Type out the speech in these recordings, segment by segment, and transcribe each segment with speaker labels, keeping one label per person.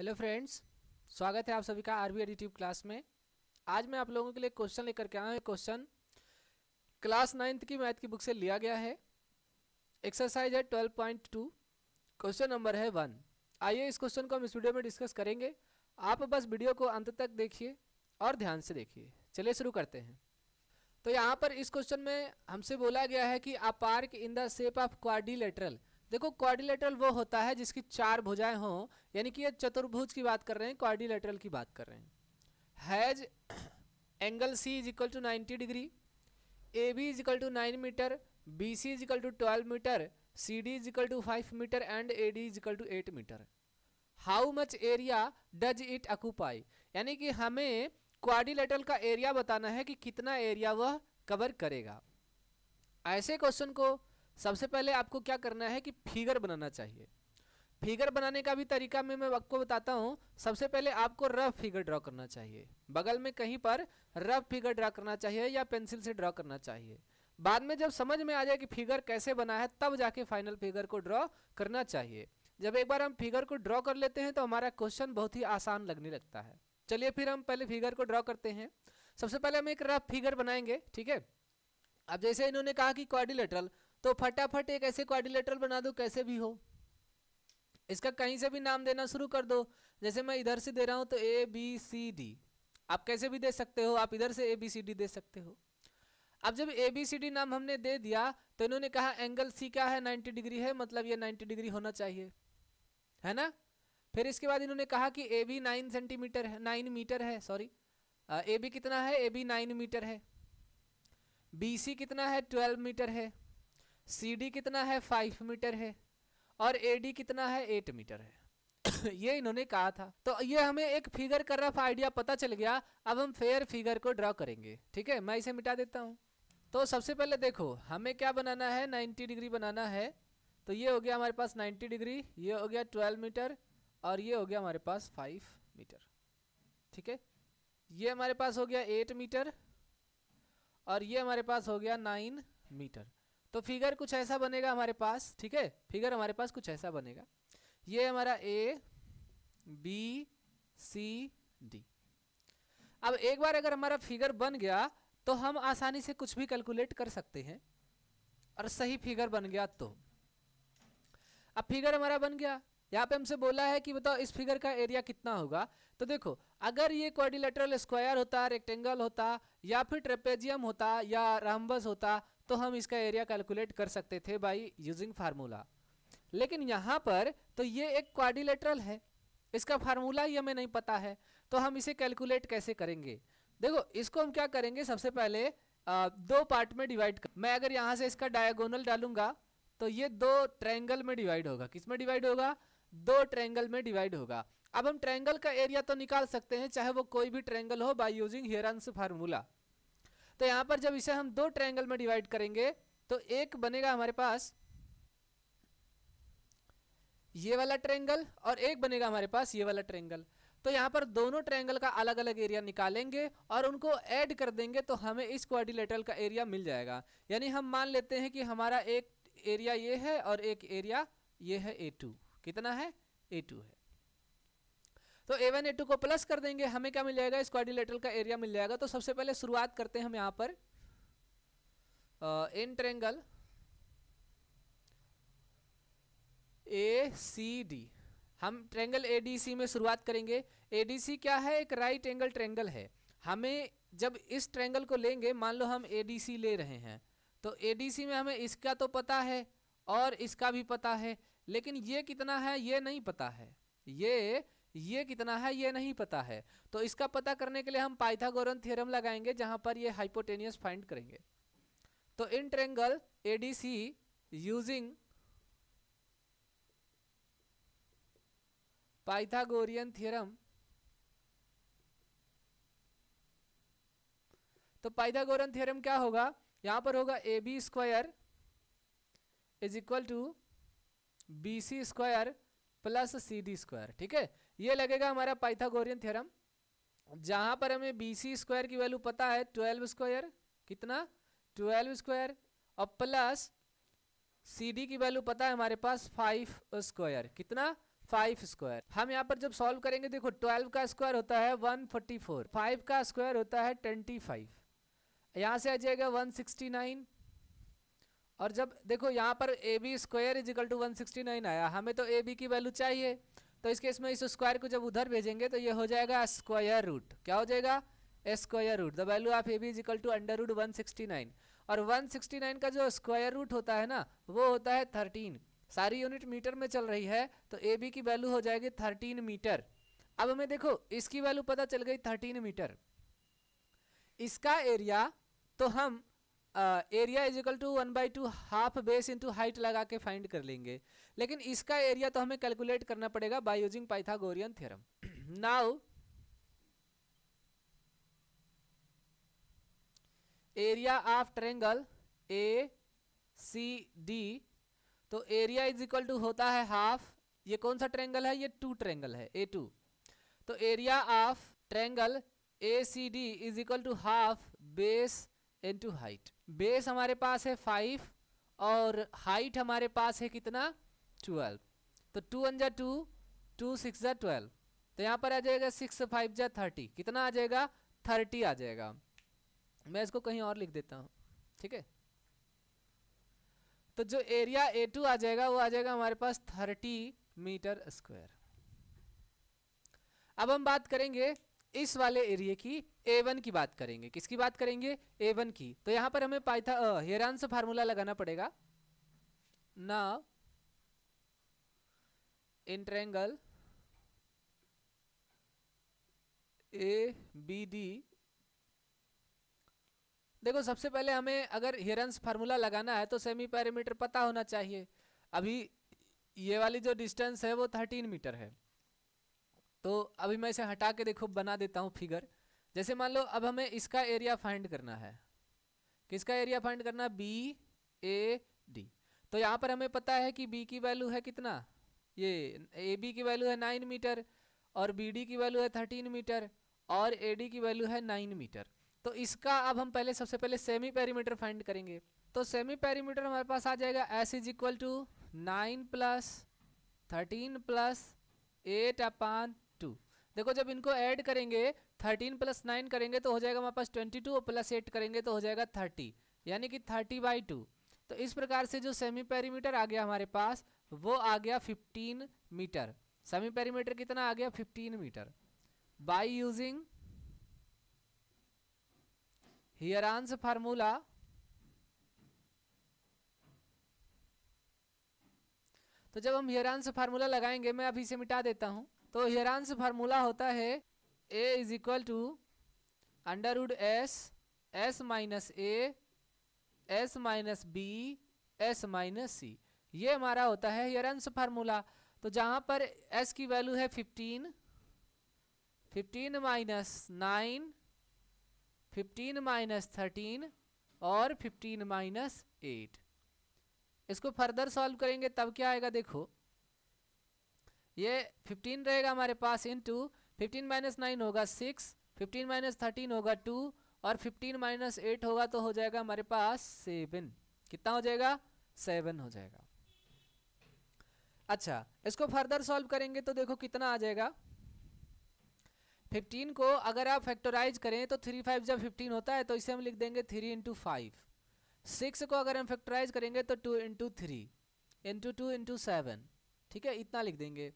Speaker 1: hello friends स्वागत है आप सभी का आर बी क्लास में आज मैं आप लोगों के लिए क्वेश्चन लेकर के आया हूँ क्वेश्चन क्लास नाइन्थ की मैथ की बुक से लिया गया है एक्सरसाइज है twelve point two question number है वन आइए इस क्वेश्चन को हम इस वीडियो में डिस्कस करेंगे आप बस वीडियो को अंत तक देखिए और ध्यान से देखिए चलिए शुरू करते हैं तो यहाँ पर इस क्वेश्चन में हमसे बोला गया है कि a park in the shape of quadrilateral देखो क्वारिलेटरल वो होता है जिसकी चार भुजाएं हो यानी कि ये चतुर्भुज की बात कर रहे हैं क्वारिलेटरल की बात कर रहे हैं has angle C is equal to ninety degree A B is equal to nine metre B C is equal to twelve metre C D is equal to five metre and A D is equal to eight metre how much area does it occupy यानी कि हमें quadrilateral का area बताना है कि कितना area वह cover करेगा ऐसे क्वेश्चन को सबसे पहले आपको क्या करना है कि फिगर बनाना चाहिए फिगर बनाने का भी तरीका में मैं आपको बताता हूँ सबसे पहले आपको रफ फिगर ड्रॉ करना चाहिए बगल में कहीं पर रफ फिगर ड्रॉ करना चाहिए या पेंसिल से ड्रॉ करना चाहिए बाद में जब समझ में आ जाए कि फिगर कैसे बना है तब जाके फाइनल फिगर को ड्रॉ करना चाहिए जब एक बार हम फिगर को ड्रॉ कर लेते हैं तो हमारा क्वेश्चन बहुत ही आसान लगने लगता है चलिए फिर हम पहले फिगर को ड्रॉ करते हैं सबसे पहले हम एक रफ फिगर बनाएंगे ठीक है अब जैसे इन्होंने कहा कि क्वारिलेटरल तो फटाफट एक ऐसे क्वारिलेटरल बना दो कैसे भी हो इसका कहीं से भी नाम देना शुरू कर दो जैसे मैं इधर से दे रहा हूँ तो ए बी सी डी आप कैसे भी दे सकते हो आप इधर से ए बी सी डी दे सकते हो अब जब ए बी सी डी नाम हमने दे दिया तो इन्होंने कहा एंगल सी क्या है 90 डिग्री है मतलब ये 90 डिग्री होना चाहिए है ना फिर इसके बाद इन्होंने कहा कि ए बी नाइन सेंटीमीटर है नाइन मीटर है सॉरी ए बी कितना है ए बी नाइन मीटर है बी सी कितना है ट्वेल्व मीटर है सी डी कितना है फाइव मीटर है और ए डी कितना है एट मीटर है ये इन्होंने कहा था तो ये हमें एक फिगर का रफ आइडिया पता चल गया अब हम फेयर फिगर को ड्रॉ करेंगे ठीक है मैं इसे मिटा देता हूँ तो सबसे पहले देखो हमें क्या बनाना है 90 डिग्री बनाना है तो ये हो गया हमारे पास 90 डिग्री ये हो गया 12 मीटर और ये हो गया हमारे पास 5 मीटर ठीक है ये हमारे पास हो गया 8 मीटर और ये हमारे पास हो गया 9 मीटर तो फिगर कुछ ऐसा बनेगा हमारे पास ठीक है फिगर हमारे पास कुछ ऐसा बनेगा ये हमारा ए बी सी डी अब एक बार अगर हमारा फिगर बन गया तो हम आसानी से कुछ भी कैलकुलेट कर सकते हैं और सही फिगर बन गया तो अब फिगर हमारा बन गया यहाँ पे हमसे बोला है कि बताओ इस फिगर का एरिया कितना होगा तो देखो अगर ये क्वारिलेटरल स्क्वायर होता रेक्टेंगल होता या फिर ट्रेपेजियम होता या रामबस होता तो हम इसका एरिया कैलकुलेट कर सकते थे बाई यूजिंग फार्मूला लेकिन यहाँ पर तो ये एक क्वारिलेटरल है इसका फार्मूला ही हमें नहीं पता है तो हम इसे कैलकुलेट कैसे करेंगे देखो इसको हम क्या करेंगे सबसे पहले आ, दो पार्ट में डिवाइड कर मैं अगर यहाँ से इसका डायगोनल डालूंगा तो ये दो ट्रायंगल में डिवाइड होगा किस में डिवाइड होगा दो ट्रायंगल में डिवाइड होगा अब हम ट्रायंगल का एरिया तो निकाल सकते हैं चाहे वो कोई भी ट्रायंगल हो बाय यूजिंग हेरानस फार्मूला तो यहां पर जब इसे हम दो ट्रायंगल में डिवाइड करेंगे तो एक बनेगा हमारे पास ये वाला ट्रायंगल और एक बनेगा हमारे पास ये वाला ट्रायंगल तो यहां पर दोनों ट्रायंगल का अलग अलग एरिया निकालेंगे और उनको ऐड कर देंगे तो हमें इस क्वारिलेटरल का एरिया मिल जाएगा यानी हम मान लेते हैं कि हमारा एक एरिया ये है और एक एरिया ये है ए टू कितना है ए टू है तो ए वन ए टू को प्लस कर देंगे हमें क्या मिल जाएगा इस क्वारिलेटरल का एरिया मिल जाएगा तो सबसे पहले शुरुआत करते हैं हम यहाँ पर in triangle A C D हम ट्रेंगल ए डी सी में शुरुआत करेंगे ए डी सी क्या है एक राइट एंगल ट्रेंगल है हमें जब इस ट्रेंगल को लेंगे मान लो हम ए डी सी ले रहे हैं तो ए डी सी में हमें इसका तो पता है और इसका भी पता है लेकिन ये कितना है ये नहीं पता है ये ये कितना है ये नहीं पता है तो इसका पता करने के लिए हम पाइथागोरन थ्योरम लगाएंगे जहां पर ये हाइपोटेनियस फाइंड करेंगे तो in triangle A D C using Pythagorean theorem तो पाइथागोरन थ्योरम क्या होगा यहां पर होगा A B square is equal to B C square plus C D square ठीक है ये लगेगा हमारा पाइथागोरियन थ्योरम जहां पर हमें बी सी स्क्वायर की वैल्यू पता है ट्वेल्व स्क्वायर कितना ट्वेल्व स्क्वायर और प्लस सी डी की वैल्यू पता है हमारे पास फाइव स्क्वायर कितना फाइव स्क्वायर हम यहाँ पर जब सॉल्व करेंगे देखो ट्वेल्व का स्क्वायर होता है वन फोर्टी फोर फाइव का स्क्वायर होता है ट्वेंटी फाइव यहाँ से आ जाएगा वन सिक्सटी नाइन और जब देखो यहाँ पर A B square is equal to one sixty nine आया हमें तो ए बी की वैल्यू चाहिए तो इस केस में इस स्क्वायर को जब उधर भेजेंगे तो ये हो जाएगा स्क्वायर रूट क्या हो जाएगा square root the value of A B is equal to under root one sixty nine और वन सिक्सटी नाइन का जो स्क्वायर रूट होता है ना वो होता है थर्टीन सारी यूनिट मीटर में चल रही है तो ए बी की वैल्यू हो जाएगी थर्टीन मीटर अब हमें देखो इसकी वैल्यू पता चल गई थर्टीन मीटर इसका एरिया तो हम area is equal to one by two half base into height लगा के फाइंड कर लेंगे लेकिन इसका एरिया तो हमें कैलकुलेट करना पड़ेगा by using Pythagorean theorem now area of triangle A C D तो एरिया इज इक्वल टू होता है हाफ ये कौन सा ट्रेंगल है ये टू ट्रेंगल है ए टू तो area of triangle A C D is equal to half base into height base हमारे पास है फाइव और हाइट हमारे पास है कितना ट्वेल्व तो टू वन जा टू टू सिक्स जा ट्वेल्व तो यहाँ पर आ जाएगा सिक्स फाइव जा थर्टी कितना आ जाएगा थर्टी आ जाएगा मैं इसको कहीं और लिख देता हूँ ठीक है तो जो एरिया ए टू आ जाएगा वो आ जाएगा हमारे पास थर्टी मीटर स्क्वायर अब हम बात करेंगे इस वाले एरिया की ए वन की बात करेंगे किसकी बात करेंगे ए वन की तो यहाँ पर हमें पाइथा हेरान से फार्मूला लगाना पड़ेगा ना इन ए बी डी देखो सबसे पहले हमें अगर हेरन्स फार्मूला लगाना है तो सेमी पैरामीटर पता होना चाहिए अभी ये वाली जो डिस्टेंस है वो थर्टीन मीटर है तो अभी मैं इसे हटा के देखो बना देता हूँ फिगर जैसे मान लो अब हमें इसका एरिया फाइंड करना है किसका एरिया फाइंड करना बी ए डी तो यहाँ पर हमें पता है कि बी की वैल्यू है कितना ये ए बी की वैल्यू है नाइन मीटर और बी डी की वैल्यू है थर्टीन मीटर और ए डी की वैल्यू है नाइन मीटर तो इसका अब हम पहले सबसे पहले सेमी पैरीमीटर फाइंड करेंगे तो सेमी पैरीमीटर हमारे पास आ जाएगा S is equal to nine plus thirteen plus eight upon two देखो जब इनको ऐड करेंगे थर्टीन प्लस नाइन करेंगे तो हो जाएगा हमारे पास ट्वेंटी टू और प्लस एट करेंगे तो हो जाएगा थर्टी यानी कि थर्टी बाई टू तो इस प्रकार से जो सेमी पेरीमीटर आ गया हमारे पास वो आ गया फिफ्टीन मीटर सेमी पेरीमीटर कितना आ गया fifteen metre by using Heron's formula तो जब हम हियरांस फार्मूला लगाएंगे मैं अभी से मिटा देता हूं तो हियरांस फार्मूला होता है A is equal to under root S S minus A S minus B S minus C ये हमारा होता है हियरेंस फार्मूला तो जहाँ पर एस की वैल्यू है fifteen fifteen minus nine fifteen minus thirteen और फिफ्टीन माइनस एट इसको फर्दर सॉल्व करेंगे तब क्या आएगा देखो ये फिफ्टीन रहेगा हमारे पास इनटू फिफ्टीन माइनस नाइन होगा सिक्स फिफ्टीन माइनस थर्टीन होगा टू और फिफ्टीन माइनस एट होगा तो हो जाएगा हमारे पास सेवन कितना हो जाएगा सेवन हो जाएगा अच्छा इसको फर्दर सॉल्व करेंगे तो देखो कितना आ जाएगा 15 को अगर आप फैक्टराइज करें तो थ्री फाइव जब 15 होता है तो इसे हम लिख देंगे थ्री इंटू फाइव सिक्स को अगर हम फैक्टराइज करेंगे तो two into three into two into seven ठीक है इतना लिख देंगे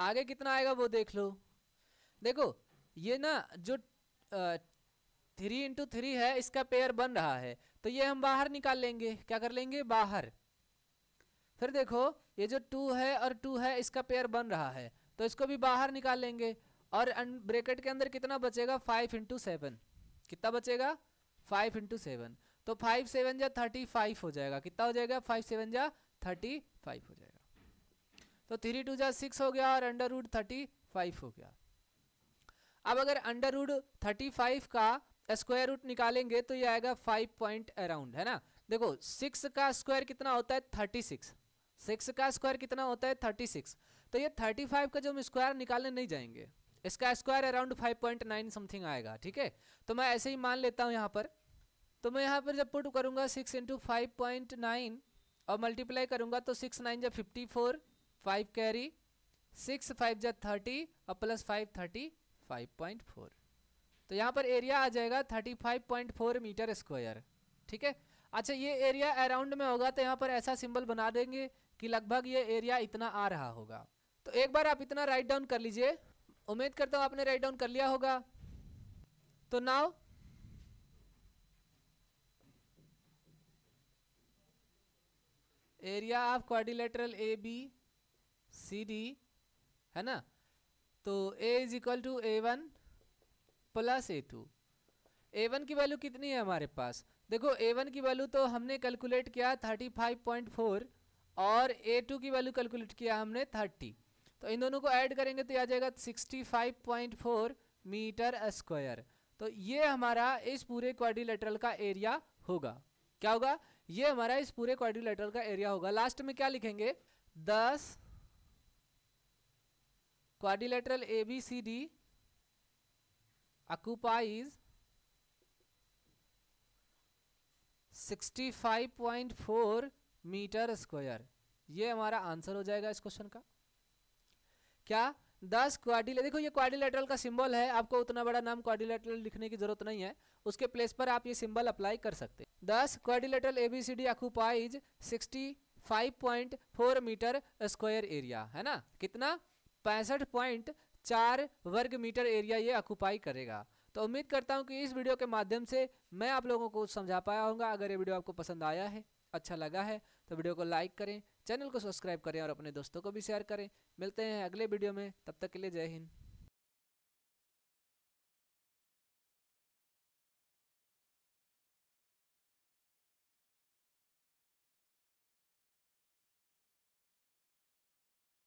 Speaker 1: आगे कितना आएगा वो देख लो देखो ये ना जो थ्री इंटू थ्री है इसका पेयर बन रहा है तो ये हम बाहर निकाल लेंगे क्या कर लेंगे बाहर फिर देखो ये जो टू है और टू है इसका पेयर बन रहा है तो इसको भी बाहर निकाल लेंगे और ब्रेकेट के अंदर कितना बचेगा फाइव इंटू सेवन कितना बचेगा फाइव इंटू सेवन तो फाइव सेवन जा थर्टी फाइव हो जाएगा कितना हो जाएगा फाइव सेवन जा थर्टी फाइव हो जाएगा तो थ्री टू जा सिक्स हो गया और अंडर रूड थर्टी फाइव हो गया अब अगर अंडर रूड थर्टी फाइव का स्क्वायर रूट निकालेंगे तो ये आएगा फाइव पॉइंट अराउंड है ना देखो सिक्स का स्क्वायर कितना होता है थर्टी सिक्स सिक्स का स्क्वायर कितना होता है थर्टी सिक्स तो ये थर्टी फाइव का जो हम स्क्वायर निकालने नहीं जाएंगे इसका square around five point nine something आएगा ठीक है तो मैं ऐसे ही मान लेता हूँ यहाँ पर तो मैं यहाँ पर जब पुट करूँगा six into five point nine और मल्टीप्लाई करूँगा तो सिक्स नाइन जब fifty four five carry six five जै थर्टी और plus five thirty five point four तो यहाँ पर एरिया आ जाएगा thirty five point four metre square ठीक है अच्छा ये एरिया अराउंड में होगा तो यहाँ पर ऐसा सिंबल बना देंगे कि लगभग ये एरिया इतना आ रहा होगा तो एक बार आप इतना राइट डाउन कर लीजिए उम्मीद करता हूँ आपने राइट डाउन कर लिया होगा तो now area of quadrilateral A B C D है ना तो A is equal to A one plus A two A one की वैल्यू कितनी है हमारे पास देखो ए वन की वैल्यू तो हमने कैलकुलेट किया थर्टी फाइव पॉइंट फोर और ए टू की वैल्यू कैलकुलेट किया हमने थर्टी तो इन दोनों को ऐड करेंगे तो आ जाएगा sixty five point four metre square तो ये हमारा इस पूरे क्वाड्रिलेटरल का एरिया होगा क्या होगा ये हमारा इस पूरे क्वाड्रिलेटरल का एरिया होगा लास्ट में क्या लिखेंगे दस quadrilateral ABCD occupies 65.4 metre square ये हमारा आंसर हो जाएगा इस क्वेश्चन का क्या दस क्वाडिल देखो ये क्वाडिलेटरल का सिंबल है आपको उतना बड़ा नाम क्वाडिलेटरल लिखने की जरूरत नहीं है उसके प्लेस पर आप ये सिंबल अप्लाई कर सकते हैं thus quadrilateral A B C D occupies sixty five point four metre square area है ना कितना पैंसठ पॉइंट चार वर्ग मीटर एरिया ये ऑक्यूपाई करेगा तो उम्मीद करता हूँ कि इस वीडियो के माध्यम से मैं आप लोगों को समझा पाया होगा अगर ये वीडियो आपको पसंद आया है अच्छा लगा है तो वीडियो को लाइक करें चैनल को सब्सक्राइब करें और अपने दोस्तों को भी शेयर करें मिलते हैं अगले वीडियो में तब तक के लिए जय हिंद